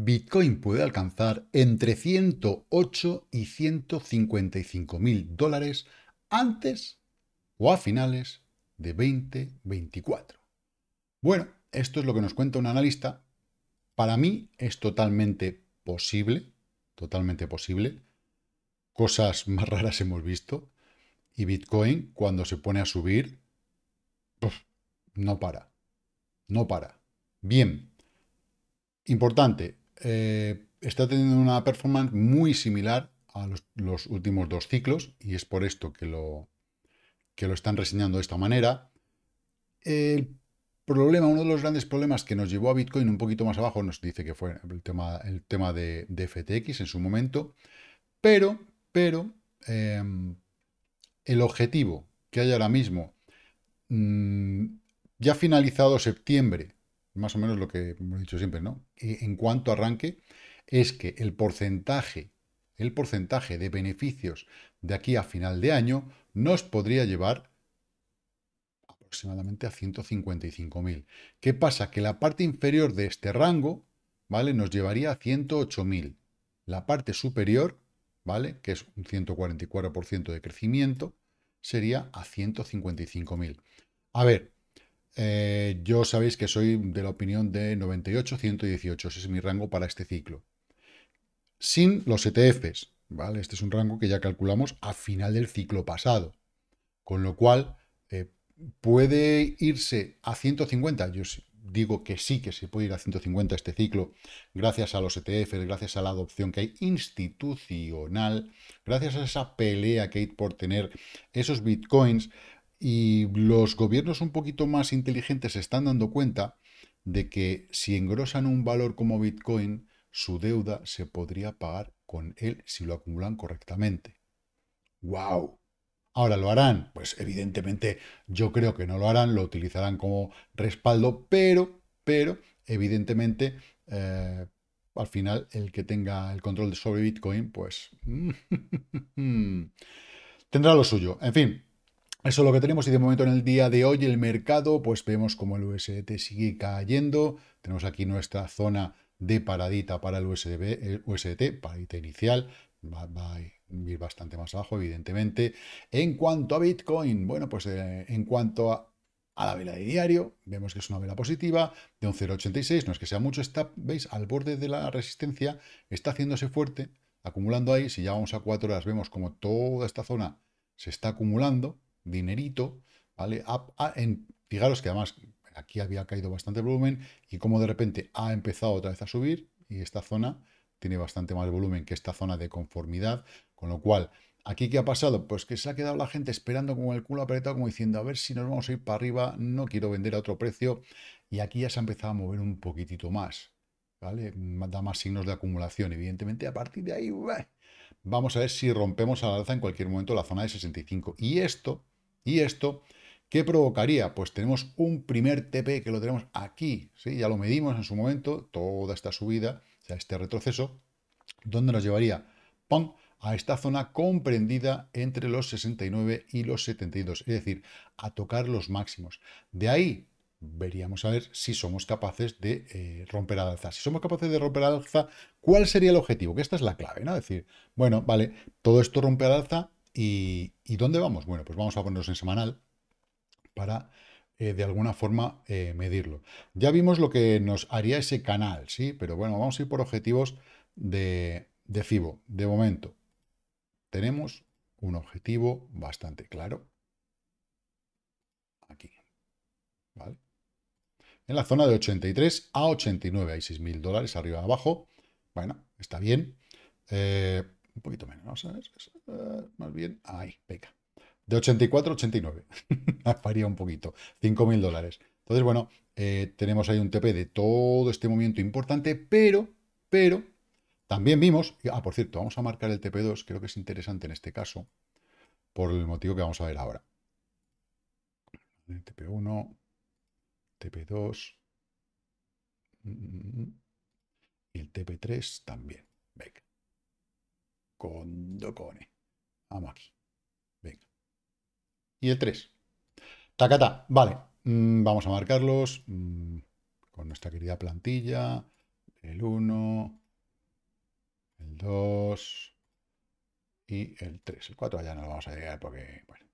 Bitcoin puede alcanzar entre 108 y 155 mil dólares antes o a finales de 2024. Bueno, esto es lo que nos cuenta un analista. Para mí es totalmente posible, totalmente posible. Cosas más raras hemos visto. Y Bitcoin, cuando se pone a subir, no para. No para. Bien. Importante, eh, está teniendo una performance muy similar a los, últimos dos ciclos y es por esto que lo, lo están reseñando de esta manera. El problema, uno de los grandes problemas que nos llevó a Bitcoin un poquito más abajo, nos dice que fue el tema, el tema de, FTX en su momento, pero, pero em, el objetivo que hay ahora mismo, mm, ya finalizado septiembre, más o menos lo que hemos dicho siempre, ¿no? En cuanto a arranque, es que el porcentaje, el porcentaje de beneficios de aquí a final de año nos podría llevar aproximadamente a 155.000. ¿Qué pasa? Que la parte inferior de este rango, ¿vale? Nos llevaría a 108.000. La parte superior, ¿vale? Que es un 144% de crecimiento, sería a 155.000. A ver, eh, yo sabéis que soy de la opinión de 98, 118, ese es mi rango para este ciclo. Sin los ETFs, ¿vale? Este es un rango que ya calculamos a final del ciclo pasado. Con lo cual, eh, ¿puede irse a 150? Yo digo que sí, que se puede ir a 150 este ciclo, gracias a los ETFs, gracias a la adopción que hay institucional, gracias a esa pelea que hay por tener esos bitcoins, y los gobiernos un poquito más inteligentes se están dando cuenta de que si engrosan un valor como Bitcoin, su deuda se podría pagar con él si lo acumulan correctamente. ¡Wow! Ahora, ¿lo harán? Pues evidentemente yo creo que no lo harán, lo utilizarán como respaldo, pero, pero, evidentemente, eh, al final el que tenga el control sobre Bitcoin, pues... Mm, tendrá lo suyo. En fin, eso es lo que tenemos y de momento en el día de hoy el mercado, pues vemos como el USDT sigue cayendo. Tenemos aquí nuestra zona de paradita para el, el USDT, paradita inicial, va, a ir bastante más abajo, evidentemente. En cuanto a Bitcoin, bueno, pues eh, en cuanto a, la vela de diario, vemos que es una vela positiva de un 0,86, no es que sea mucho, está, veis, al borde de la resistencia, está haciéndose fuerte, acumulando ahí, si ya vamos a 4 horas, vemos como toda esta zona se está acumulando, dinerito, ¿vale? en, fijaros que además aquí había caído bastante volumen y como de repente ha empezado otra vez a subir y esta zona tiene bastante más volumen que esta zona de conformidad, con lo cual, ¿aquí qué ha pasado? Pues que se ha quedado la gente esperando con el culo apretado, como diciendo, a ver si nos vamos a ir para arriba, no quiero vender a otro precio, y aquí ya se ha empezado a mover un poquitito más, ¿vale? Da más signos de acumulación, evidentemente, a partir de ahí, vamos a ver si rompemos la alza en cualquier momento la zona de 65. Y esto, y esto, ¿qué provocaría? Pues tenemos un primer TP que lo tenemos aquí, ¿sí? ya lo medimos en su momento, toda esta subida, o sea, este retroceso, donde nos llevaría, a esta zona comprendida entre los 69 y los 72, es decir, a tocar los máximos. De ahí veríamos a ver si somos capaces de eh, romper al alza. Si somos capaces de romper al alza, ¿cuál sería el objetivo? Que esta es la clave, ¿no? Es decir, bueno, vale, todo esto rompe al alza y, y ¿dónde vamos? Bueno, pues vamos a ponernos en semanal para eh, de alguna forma eh, medirlo. Ya vimos lo que nos haría ese canal, ¿sí? Pero bueno, vamos a ir por objetivos de, de FIBO. De momento, tenemos un objetivo bastante claro. Aquí, ¿vale? en la zona de 83 a 89. Hay 6.000 dólares arriba y abajo. Bueno, está bien. Eh, un poquito menos, eh, más bien, ahí, peca De 84 a 89. Varía un poquito. 5.000 dólares. Entonces, bueno, eh, tenemos ahí un TP de todo este movimiento importante, pero, pero, también vimos... Ah, por cierto, vamos a marcar el TP2. Creo que es interesante en este caso, por el motivo que vamos a ver ahora. TP1, TP2 mm, mm, mm, y el TP3 también. Venga. Con Docone. Vamos aquí. Venga. Y el 3. Tacata. Vale. Vamos a marcarlos con nuestra querida plantilla. El 1, el 2 y el 3. El 4 ya no lo vamos a llegar porque, bueno,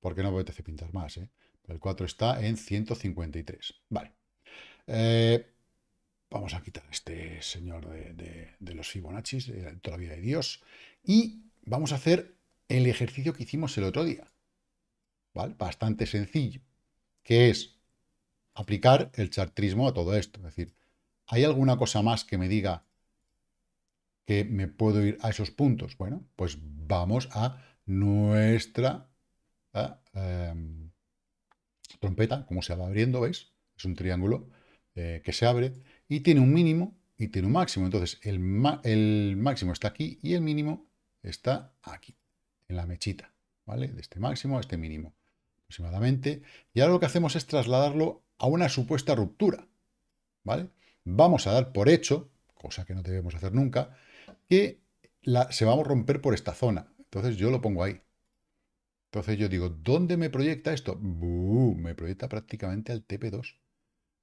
porque no puedes apetece pintar más, ¿eh? El 4 está en 153. Vale. Eh, vamos a quitar este señor de, los Fibonacci, de toda la vida de Dios. Y vamos a hacer el ejercicio que hicimos el otro día. ¿Vale? Bastante sencillo. Que es aplicar el chartrismo a todo esto. Es decir, ¿hay alguna cosa más que me diga que me puedo ir a esos puntos? Bueno, pues vamos a nuestra... ¿eh? Em, trompeta, como se va abriendo, ¿veis? Es un triángulo eh, que se abre y tiene un mínimo y tiene un máximo. Entonces, el, máximo está aquí y el mínimo está aquí, en la mechita, ¿vale? De este máximo a este mínimo, aproximadamente. Y ahora lo que hacemos es trasladarlo a una supuesta ruptura, ¿vale? Vamos a dar por hecho, cosa que no debemos hacer nunca, que se va a romper por esta zona. Entonces yo lo pongo ahí. Entonces yo digo, ¿dónde me proyecta esto? Me proyecta prácticamente al TP2.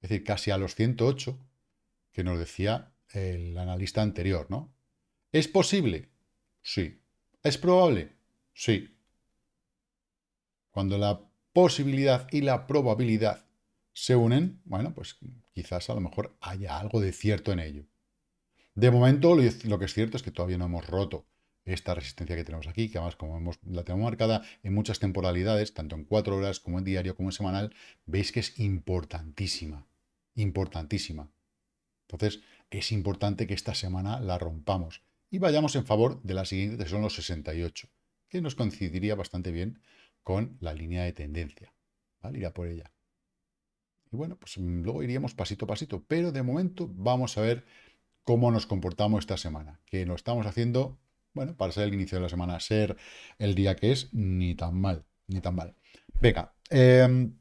Es decir, casi a los 108 que nos decía el analista anterior, ¿no? ¿Es posible? Sí. ¿Es probable? Sí. Cuando la posibilidad y la probabilidad se unen, bueno, pues quizás a lo mejor haya algo de cierto en ello. De momento, lo que es cierto es que todavía no hemos roto esta resistencia que tenemos aquí, que además como la tenemos marcada en muchas temporalidades, tanto en cuatro horas como en diario como en semanal, veis que es importantísima, importantísima. Entonces es importante que esta semana la rompamos y vayamos en favor de la siguiente, que son los 68, que nos coincidiría bastante bien con la línea de tendencia. ¿vale? Irá por ella. Y bueno, pues mm, luego iríamos pasito a pasito, pero de momento vamos a ver cómo nos comportamos esta semana, que lo estamos haciendo bueno, para ser el inicio de la semana, ser el día que es, ni tan mal, ni tan mal. Venga, em,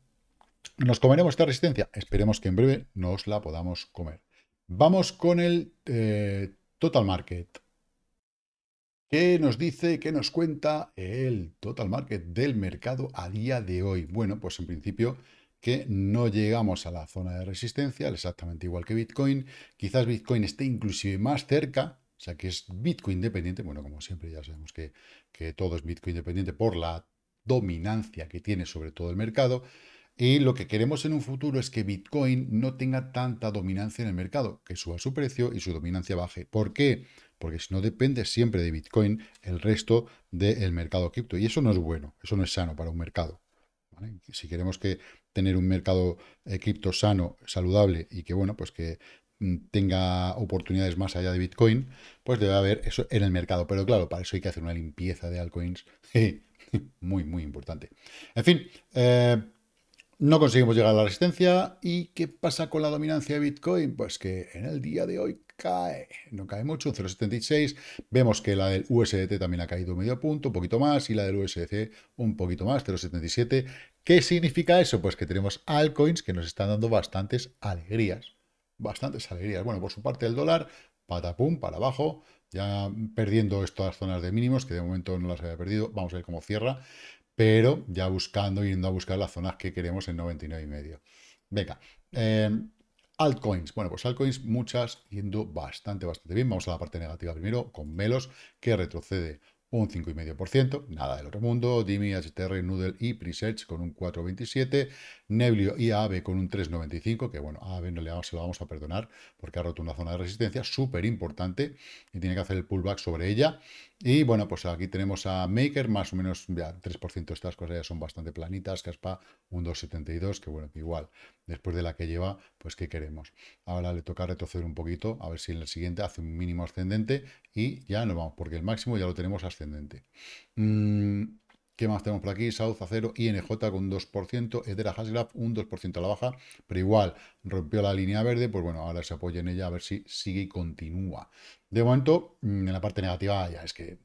¿nos comeremos esta resistencia? Esperemos que en breve nos la podamos comer. Vamos con el eh, Total Market. ¿Qué nos dice, qué nos cuenta el total market del mercado a día de hoy? Bueno, pues en principio que no llegamos a la zona de resistencia, exactamente igual que Bitcoin. Quizás Bitcoin esté inclusive más cerca, o sea, que es Bitcoin dependiente. Bueno, como siempre, ya sabemos que, todo es Bitcoin dependiente por la dominancia que tiene sobre todo el mercado. Y lo que queremos en un futuro es que Bitcoin no tenga tanta dominancia en el mercado, que suba su precio y su dominancia baje. ¿Por qué? Porque si no depende siempre de Bitcoin el resto del mercado cripto. Y eso no es bueno, eso no es sano para un mercado. Si queremos que tener un mercado eh, cripto sano, saludable y que bueno, pues que tenga oportunidades más allá de Bitcoin, pues debe haber eso en el mercado. Pero claro, para eso hay que hacer una limpieza de altcoins muy, muy importante. En fin, eh, no conseguimos llegar a la resistencia. ¿Y qué pasa con la dominancia de Bitcoin? Pues que en el día de hoy cae, no cae mucho, 0,76. Vemos que la del USDT también ha caído medio punto, un poquito más, y la del USDC un poquito más, 0,77. ¿Qué significa eso? Pues que tenemos altcoins que nos están dando bastantes alegrías bastantes alegrías. Bueno, por su parte el dólar, patapum, para abajo, ya perdiendo estas zonas de mínimos, que de momento no las había perdido, vamos a ver cómo cierra, pero ya buscando, yendo a buscar las zonas que queremos en 99,5. Venga, em, altcoins. Bueno, pues altcoins muchas yendo bastante, bastante bien. Vamos a la parte negativa primero, con Melos, que retrocede un 5,5%, nada del otro mundo, Dimi, HTR, Noodle y Presearch con un 4,27%, Neblio y ave con un 3,95, que bueno, ave no le vamos, vamos a perdonar porque ha roto una zona de resistencia súper importante y tiene que hacer el pullback sobre ella. Y bueno, pues aquí tenemos a Maker, más o menos ya 3% estas cosas ya son bastante planitas, Caspa un 2,72, que bueno, igual, después de la que lleva, pues ¿qué queremos? Ahora le toca retroceder un poquito, a ver si en el siguiente hace un mínimo ascendente y ya nos vamos, porque el máximo ya lo tenemos ascendente. Mm, ¿Qué más tenemos por aquí? South a 0, INJ con 2%, Edera Hasgraph un 2% a la baja, pero igual rompió la línea verde, pues bueno, ahora se apoya en ella a ver si sigue y continúa. De momento, mm, en la parte negativa ya es que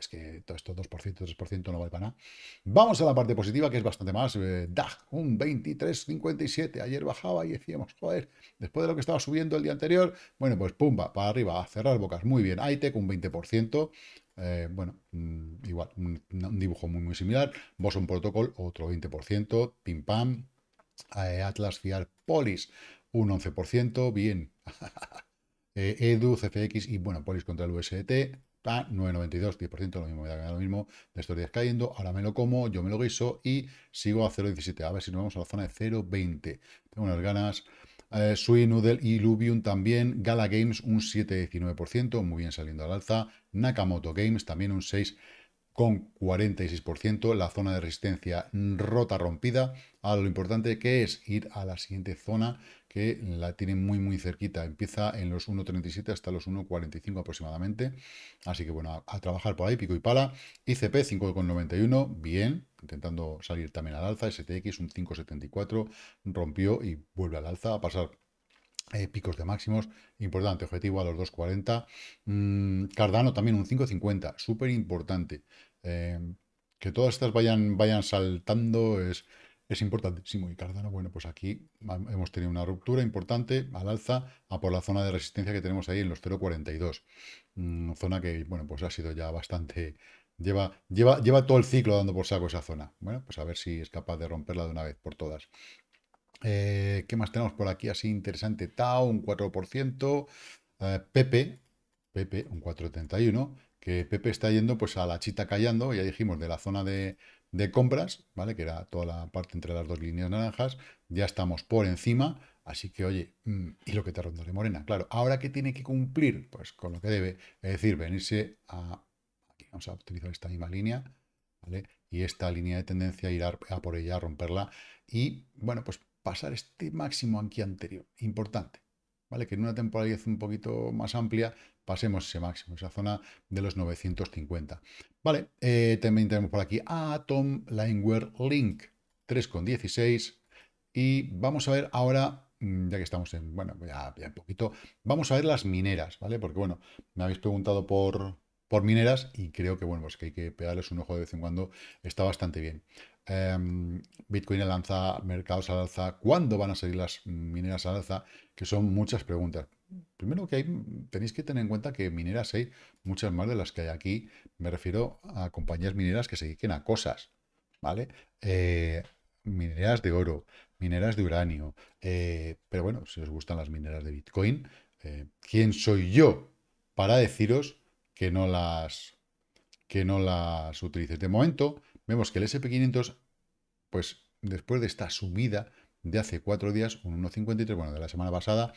es que todo esto 2%, 3% no vale para nada. Vamos a la parte positiva, que es bastante más. Eh, DAG, un 23,57. Ayer bajaba y decíamos, joder, después de lo que estaba subiendo el día anterior, bueno, pues pumba, para arriba, a cerrar bocas. Muy bien, ITEC un 20%, eh, bueno, mm, igual, un, dibujo muy, muy similar. Boson Protocol, otro 20%, Pim Pam, eh, Atlas Fiar Polis, un 11%, bien. Eh, Edu, CFX y bueno, Polis contra el USDT, 9,92, 10%, lo mismo, me da lo mismo, de estos días cayendo, ahora me lo como, yo me lo guiso y sigo a 0,17, a ver si nos vamos a la zona de 0,20. Tengo unas ganas. Sui, Noodle y Lubium también. Gala Games un 7,19%, muy bien saliendo al alza. Nakamoto Games, también un 6 con 46%, la zona de resistencia rota, rompida. a lo importante que es ir a la siguiente zona que la tiene muy muy cerquita, empieza en los 1.37 hasta los 1.45 aproximadamente, así que bueno, a, a, trabajar por ahí, pico y pala, ICP 5.91, bien, intentando salir también al alza, STX un 5.74, rompió y vuelve al alza, a pasar eh, picos de máximos, importante, objetivo a los 2.40. Mm, Cardano también un 5.50, súper importante. Eh, que todas estas vayan, vayan saltando es, es importantísimo. Y Cardano, bueno, pues aquí hemos tenido una ruptura importante al alza a por la zona de resistencia que tenemos ahí en los 0.42. Mm, zona que, bueno, pues ha sido ya bastante... Lleva, lleva, lleva todo el ciclo dando por saco esa zona. Bueno, pues a ver si es capaz de romperla de una vez por todas. Eh, ¿Qué más tenemos por aquí? Así interesante. Tau, un 4%. Eh, Pepe, Pepe, un 4,31, Que Pepe está yendo pues a la chita callando. Ya dijimos de la zona de, compras, ¿vale? Que era toda la parte entre las dos líneas naranjas. Ya estamos por encima. Así que, oye, mm, y lo que te rondaré, Morena, claro, ahora que tiene que cumplir, pues con lo que debe, es decir, venirse a, aquí vamos a utilizar esta misma línea, ¿vale? Y esta línea de tendencia ir a por ella, a romperla, y bueno, pues pasar este máximo aquí anterior. Importante. ¿Vale? Que en una temporalidad un poquito más amplia pasemos ese máximo, esa zona de los 950. Vale, eh, también tenemos por aquí Atom Lineware Link 3,16 y vamos a ver ahora, mm, ya que estamos en, bueno, ya, un poquito, vamos a ver las mineras, ¿vale? Porque bueno, me habéis preguntado por, por mineras y creo que, bueno, pues que hay que pegarles un ojo de vez en cuando, está bastante bien. Em, Bitcoin lanza mercados al alza, cuándo van a salir las mineras al alza, que son muchas preguntas. Primero que hay, tenéis que tener en cuenta que mineras hay muchas más de las que hay aquí. Me refiero a compañías mineras que se dediquen a cosas, ¿vale? Eh, mineras de oro, mineras de uranio. Eh, pero bueno, si os gustan las mineras de Bitcoin, eh, ¿quién soy yo para deciros que no las que no las utilicéis de momento? vemos que el SP500, pues después de esta subida de hace cuatro días, un 1,53, bueno, de la semana pasada,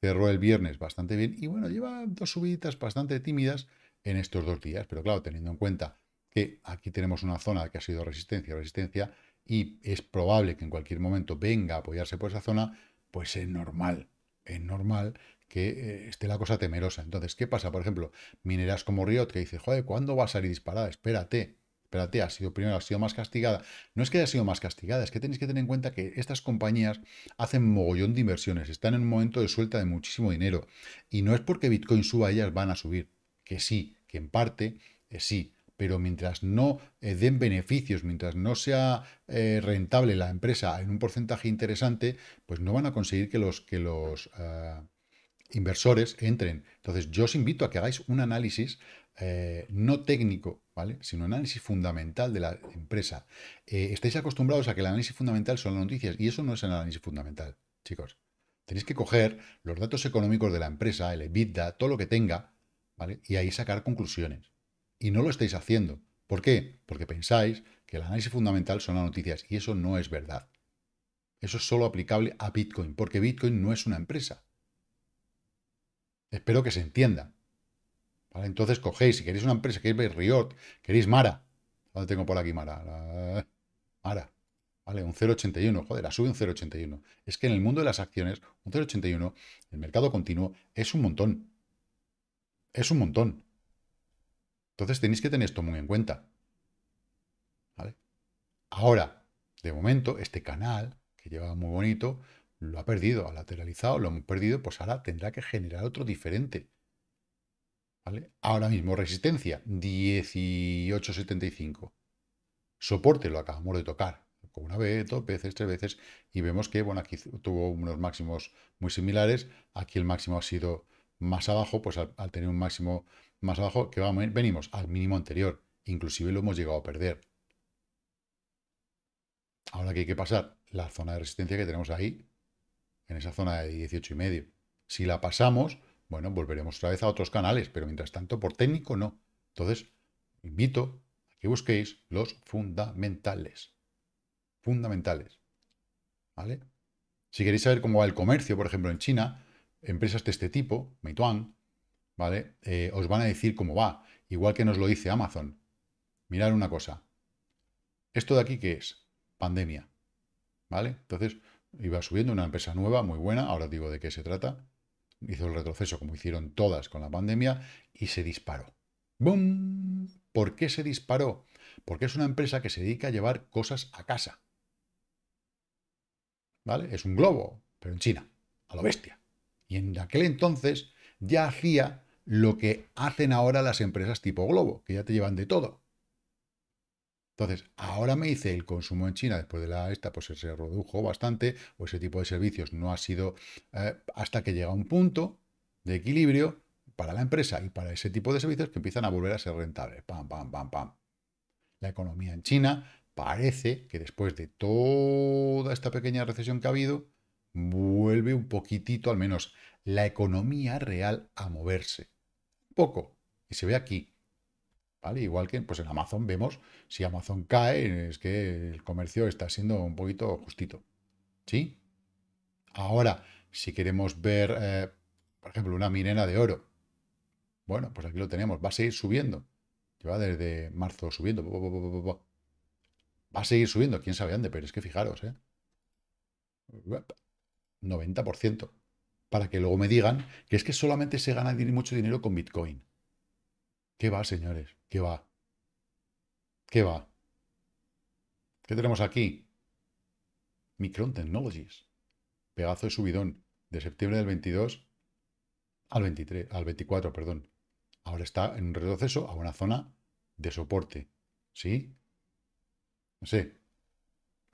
cerró el viernes bastante bien y bueno, lleva dos subidas bastante tímidas en estos dos días, pero claro, teniendo en cuenta que aquí tenemos una zona que ha sido resistencia, resistencia, y es probable que en cualquier momento venga a apoyarse por esa zona, pues es normal, es normal que eh, esté la cosa temerosa. Entonces, ¿qué pasa? Por ejemplo, mineras como Riot que dice, joder, ¿cuándo va a salir disparada? Espérate, pero ha sido primero, ha sido más castigada. No es que haya sido más castigada, es que tenéis que tener en cuenta que estas compañías hacen mogollón de inversiones, están en un momento de suelta de muchísimo dinero. Y no es porque Bitcoin suba, ellas van a subir. Que sí, que en parte eh, sí. Pero mientras no eh, den beneficios, mientras no sea eh, rentable la empresa en un porcentaje interesante, pues no van a conseguir que los, que los inversores entren. Entonces, yo os invito a que hagáis un análisis no técnico, ¿vale? Sino análisis fundamental de la empresa. Eh, estáis acostumbrados a que el análisis fundamental son las noticias y eso no es el análisis fundamental, chicos. Tenéis que coger los datos económicos de la empresa, el EBITDA, todo lo que tenga, ¿vale? Y ahí sacar conclusiones. Y no lo estáis haciendo. ¿Por qué? Porque pensáis que el análisis fundamental son las noticias y eso no es verdad. Eso es solo aplicable a Bitcoin, porque Bitcoin no es una empresa. Espero que se entienda. Entonces cogéis, si queréis una empresa, queréis Riot, queréis Mara. ¿Dónde tengo por aquí Mara? Mara. ¿Vale? Un 0,81. Joder, la sube un 0,81. Es que en el mundo de las acciones, un 0,81, el mercado continuo, es un montón. Es un montón. Entonces tenéis que tener esto muy en cuenta. ¿Vale? Ahora, de momento, este canal, que lleva muy bonito, lo ha perdido, ha lateralizado, lo hemos perdido, pues ahora tendrá que generar otro diferente. Ahora mismo resistencia 18.75. Soporte lo acabamos de tocar. Una vez, dos veces, tres veces. Y vemos que, bueno, aquí tuvo unos máximos muy similares. Aquí el máximo ha sido más abajo, pues al, tener un máximo más abajo, que vamos, venimos al mínimo anterior. Inclusive lo hemos llegado a perder. Ahora que hay que pasar la zona de resistencia que tenemos ahí, en esa zona de 18 y medio. Si la pasamos, bueno, volveremos otra vez a otros canales, pero mientras tanto, por técnico no. Entonces, invito a que busquéis los fundamentales. Fundamentales. ¿Vale? Si queréis saber cómo va el comercio, por ejemplo, en China, empresas de este tipo, Meituan, ¿vale? Eh, os van a decir cómo va, igual que nos lo dice Amazon. Mirad una cosa. ¿Esto de aquí qué es? Pandemia. ¿Vale? Entonces, iba subiendo una empresa nueva, muy buena, ahora digo de qué se trata hizo el retroceso como hicieron todas con la pandemia y se disparó. boom ¿Por qué se disparó? Porque es una empresa que se dedica a llevar cosas a casa. ¿Vale? Es un globo, pero en China, a lo bestia. Y en aquel entonces ya hacía lo que hacen ahora las empresas tipo globo, que ya te llevan de todo. Entonces, ahora me dice el consumo en China después de la esta, pues se redujo bastante, o ese tipo de servicios no ha sido eh, hasta que llega a un punto de equilibrio para la empresa y para ese tipo de servicios que empiezan a volver a ser rentables. Pam, pam, pam, pam. La economía en China parece que después de toda esta pequeña recesión que ha habido, vuelve un poquitito, al menos la economía real, a moverse. Un poco. Y se ve aquí. Igual que pues en Amazon vemos, si Amazon cae, es que el comercio está siendo un poquito justito. ¿Sí? Ahora, si queremos ver, eh, por ejemplo, una minera de oro, bueno, pues aquí lo tenemos, va a seguir subiendo. Lleva desde marzo subiendo. Va a seguir subiendo, quién sabe dónde, pero es que fijaros, ¿eh? 90%. Para que luego me digan que es que solamente se gana mucho dinero con Bitcoin. ¿Qué va, señores? ¿Qué va? ¿Qué va? ¿Qué tenemos aquí? Micron Technologies. Pegazo de subidón de septiembre del 22 al 23, al 24, perdón. Ahora está en retroceso a una zona de soporte. ¿Sí? No sé.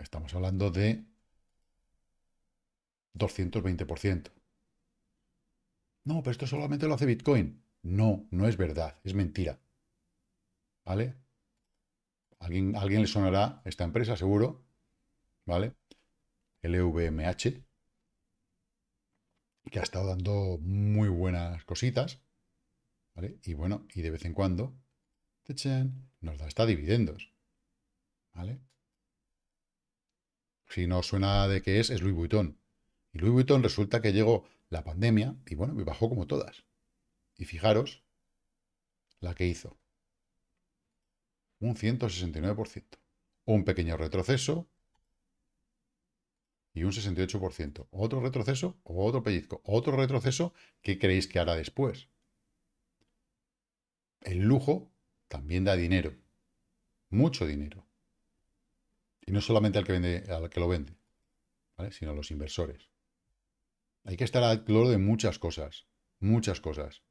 Estamos hablando de 220%. No, pero esto solamente lo hace Bitcoin. No, no es verdad, es mentira. ¿Vale? Alguien, alguien le sonará esta empresa, seguro. ¿Vale? LVMH, que ha estado dando muy buenas cositas. ¿Vale? Y bueno, y de vez en cuando ¡Techen! nos da está dividendos. ¿Vale? Si no suena de qué es, es Louis Vuitton. Y Louis Vuitton resulta que llegó la pandemia y bueno, me bajó como todas. Y fijaros la que hizo. Un 169%. Un pequeño retroceso y un 68%. Otro retroceso o otro pellizco. Otro retroceso. que creéis que hará después? El lujo también da dinero. Mucho dinero. Y no solamente al que, vende, al que lo vende, sino a los inversores. Hay que estar al cloro de muchas cosas. Muchas cosas.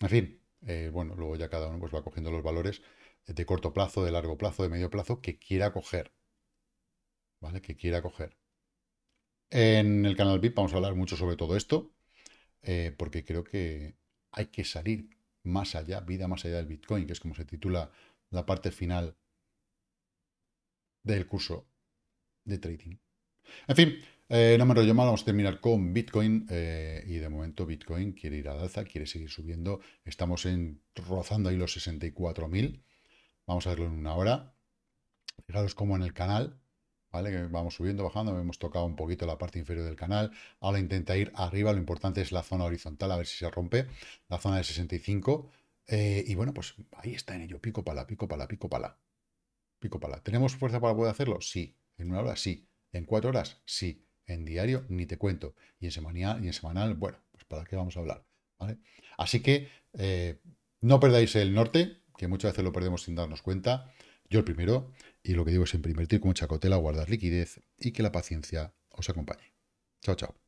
En fin, eh, bueno, luego ya cada uno pues, va cogiendo los valores de corto plazo, de largo plazo, de medio plazo, que quiera coger. ¿Vale? Que quiera coger. En el canal VIP vamos a hablar mucho sobre todo esto, eh, porque creo que hay que salir más allá, vida más allá del Bitcoin, que es como se titula la parte final del curso de trading. En fin, eh, no me enrollo mal. vamos a terminar con Bitcoin. Eh, y de momento Bitcoin quiere ir a alza, quiere seguir subiendo. Estamos en, rozando ahí los 64.000. Vamos a verlo en una hora. Fijaros cómo en el canal, ¿vale? Que vamos subiendo, bajando. Hemos tocado un poquito la parte inferior del canal. Ahora intenta ir arriba. Lo importante es la zona horizontal, a ver si se rompe. La zona de 65. Eh, y bueno, pues ahí está en ello. Pico pala, pico pala, pico pala. Pico pala. ¿Tenemos fuerza para poder hacerlo? Sí. ¿En una hora? Sí. ¿En cuatro horas? Sí. En diario ni te cuento. Y en semanal, y en semanal bueno, pues para qué vamos a hablar. ¿Vale? Así que eh, no perdáis el norte, que muchas veces lo perdemos sin darnos cuenta. Yo el primero, y lo que digo es invertir con chacotela, guardar liquidez y que la paciencia os acompañe. Chao, chao.